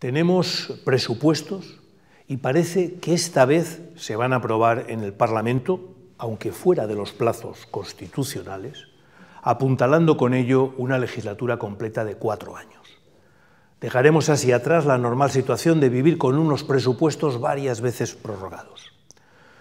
Tenemos presupuestos y parece que esta vez se van a aprobar en el Parlamento, aunque fuera de los plazos constitucionales, apuntalando con ello una legislatura completa de cuatro años. Dejaremos así atrás la normal situación de vivir con unos presupuestos varias veces prorrogados.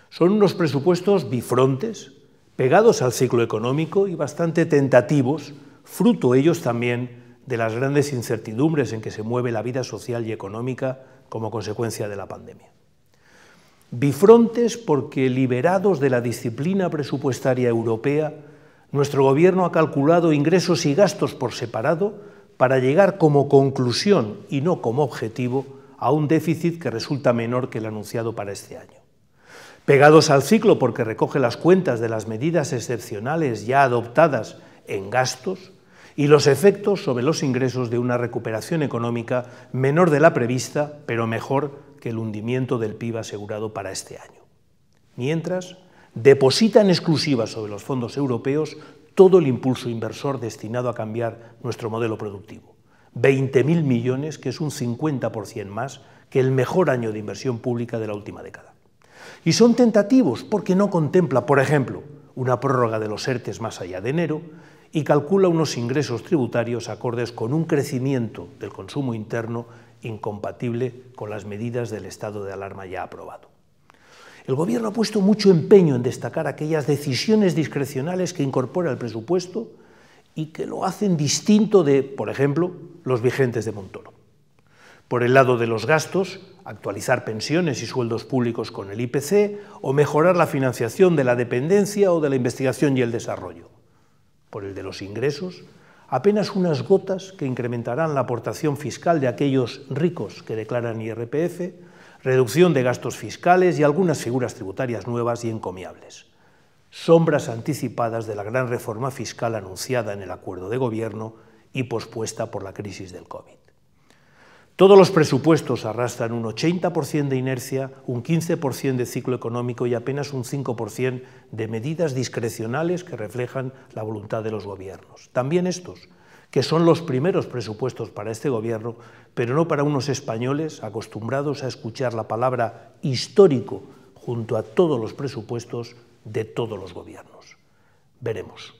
Son unos presupuestos bifrontes, pegados al ciclo económico y bastante tentativos, fruto ellos también de las grandes incertidumbres en que se mueve la vida social y económica como consecuencia de la pandemia. Bifrontes porque, liberados de la disciplina presupuestaria europea, nuestro Gobierno ha calculado ingresos y gastos por separado para llegar como conclusión y no como objetivo a un déficit que resulta menor que el anunciado para este año. Pegados al ciclo porque recoge las cuentas de las medidas excepcionales ya adoptadas en gastos, y los efectos sobre los ingresos de una recuperación económica menor de la prevista, pero mejor que el hundimiento del PIB asegurado para este año. Mientras, depositan exclusivas sobre los fondos europeos todo el impulso inversor destinado a cambiar nuestro modelo productivo. 20.000 millones, que es un 50% más que el mejor año de inversión pública de la última década. Y son tentativos porque no contempla, por ejemplo, una prórroga de los ERTES más allá de enero, y calcula unos ingresos tributarios acordes con un crecimiento del consumo interno incompatible con las medidas del estado de alarma ya aprobado. El Gobierno ha puesto mucho empeño en destacar aquellas decisiones discrecionales que incorpora el presupuesto y que lo hacen distinto de, por ejemplo, los vigentes de Montoro. Por el lado de los gastos, actualizar pensiones y sueldos públicos con el IPC o mejorar la financiación de la dependencia o de la investigación y el desarrollo por el de los ingresos, apenas unas gotas que incrementarán la aportación fiscal de aquellos ricos que declaran IRPF, reducción de gastos fiscales y algunas figuras tributarias nuevas y encomiables. Sombras anticipadas de la gran reforma fiscal anunciada en el acuerdo de gobierno y pospuesta por la crisis del COVID. Todos los presupuestos arrastran un 80% de inercia, un 15% de ciclo económico y apenas un 5% de medidas discrecionales que reflejan la voluntad de los gobiernos. También estos, que son los primeros presupuestos para este gobierno, pero no para unos españoles acostumbrados a escuchar la palabra histórico junto a todos los presupuestos de todos los gobiernos. Veremos.